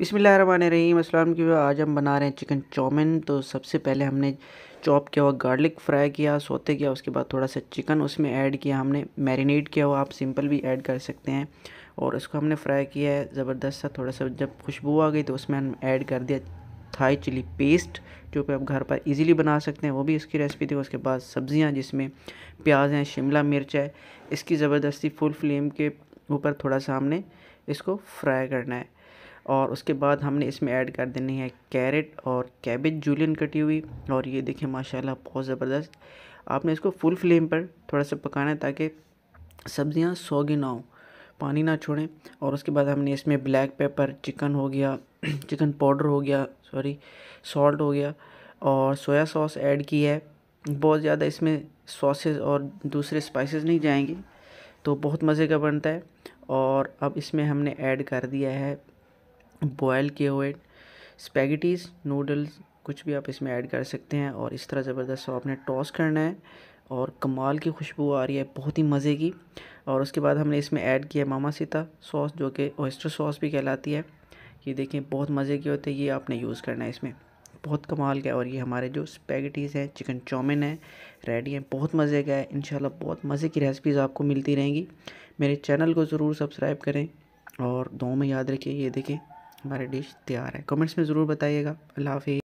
बिसमान रही असलम की आज हम बना रहे हैं चिकन चाउमिन तो सबसे पहले हमने चॉप किया हुआ गार्लिक फ्राई किया सोते किया उसके बाद थोड़ा सा चिकन उसमें ऐड किया हमने मैरिनेट किया हुआ आप सिंपल भी ऐड कर सकते हैं और उसको हमने फ्राई किया है ज़बरदस्त सा थोड़ा सा जब खुशबू आ गई तो उसमें हम ऐड कर दिया थाई चिली पेस्ट जो कि आप घर पर इजीली बना सकते हैं वो भी इसकी रेसिपी थी उसके बाद सब्ज़ियाँ जिसमें प्याज हैं शिमला मिर्च है इसकी ज़बरदस्ती फुल फ्लेम के ऊपर थोड़ा सा हमने इसको फ्राई करना है और उसके बाद हमने इसमें ऐड कर देनी है कैरेट और कैबेज जूलियन कटी हुई और ये देखिए माशाल्लाह बहुत ज़बरदस्त आपने इसको फुल फ्लेम पर थोड़ा सा पकाना है ताकि सब्ज़ियाँ सोगी ना हो पानी ना छोड़ें और उसके बाद हमने इसमें ब्लैक पेपर चिकन हो गया चिकन पाउडर हो गया सॉरी सॉल्ट हो गया और सोया सॉस ऐड की है बहुत ज़्यादा इसमें सॉसेज और दूसरे स्पाइसेस नहीं जाएंगे तो बहुत मज़े का बनता है और अब इसमें हमने ऐड कर दिया है बॉयल किए हुए स्पैगटीज नूडल्स कुछ भी आप इसमें ऐड कर सकते हैं और इस तरह ज़बरदस्त सो आपने टॉस करना है और कमाल की खुशबू आ रही है बहुत ही मज़े की और उसके बाद हमने इसमें ऐड किया मामा सीता सॉस जो कि ऑयस्टर सॉस भी कहलाती है ये देखें बहुत मज़े की होते हैं ये आपने यूज़ करना है इसमें बहुत कमाल का है और ये हमारे जो स्पैगटीज़ हैं चिकन चाउमिन है रेडी हैं बहुत मज़े का है इन बहुत मज़े की रेसिपीज़ आपको मिलती रहेंगी मेरे चैनल को ज़रूर सब्सक्राइब करें और दो में याद रखिए ये देखें हमारी डिश तैयार है कमेंट्स में ज़रूर बताइएगा अल्लाह हाफि